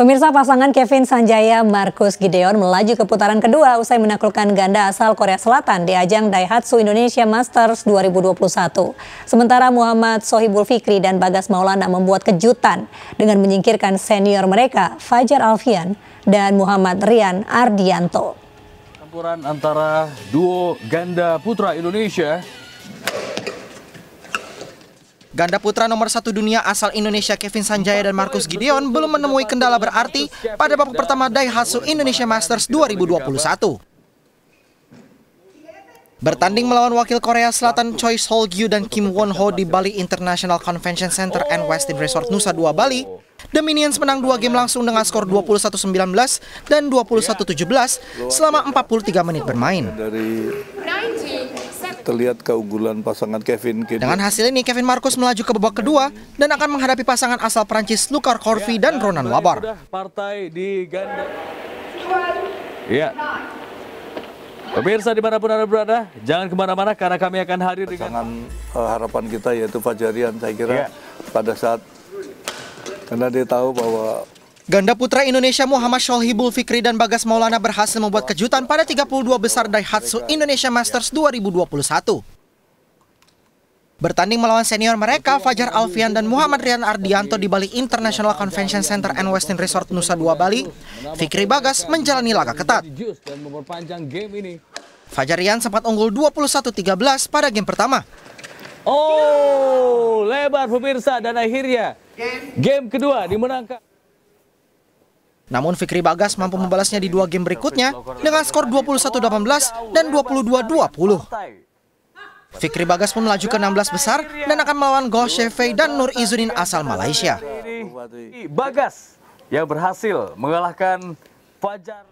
Pemirsa pasangan Kevin Sanjaya Markus Gideon melaju ke putaran kedua usai menaklukkan ganda asal Korea Selatan di ajang Daihatsu Indonesia Masters 2021. Sementara Muhammad Sohibul Fikri dan Bagas Maulana membuat kejutan dengan menyingkirkan senior mereka Fajar Alfian dan Muhammad Rian Ardianto. Campuran antara duo ganda putra Indonesia Ganda putra nomor satu dunia asal Indonesia Kevin Sanjaya dan Marcus Gideon belum menemui kendala berarti pada babak pertama Daihatsu Indonesia Masters 2021. Bertanding melawan wakil Korea Selatan Choi Sol Gyu dan Kim Won Ho di Bali International Convention Center and Westin Resort Nusa Dua Bali, The Minions menang dua game langsung dengan skor 21-19 dan 21-17 selama 43 menit bermain terlihat keunggulan pasangan Kevin Kidd. Dengan hasil ini, Kevin Marcus melaju ke babak kedua dan akan menghadapi pasangan asal Prancis Lukar Corvi ya, dan Ronan Labar. Partai di ganda. Ya. Pemirsa dimanapun Anda berada, jangan kemana-mana karena kami akan hadir pasangan, dengan... Uh, harapan kita yaitu Fajarian, saya kira ya. pada saat... Karena dia tahu bahwa Ganda putra Indonesia Muhammad Syohibul Fikri dan Bagas Maulana berhasil membuat kejutan pada 32 besar Daihatsu Indonesia Masters 2021. Bertanding melawan senior mereka, Fajar Alfian dan Muhammad Rian Ardianto di Bali International Convention Center and Western Resort Nusa Dua Bali, Fikri Bagas menjalani laga ketat. Fajar Rian sempat unggul 21-13 pada game pertama. Oh, lebar pemirsa dan akhirnya game kedua dimenangkan. Namun Fikri Bagas mampu membalasnya di dua game berikutnya dengan skor 21-18 dan 22-20. Fikri Bagas pun melaju ke 16 besar dan akan melawan Goh Shefei dan Nur Izzuddin asal Malaysia. Bagas yang berhasil mengalahkan Fajar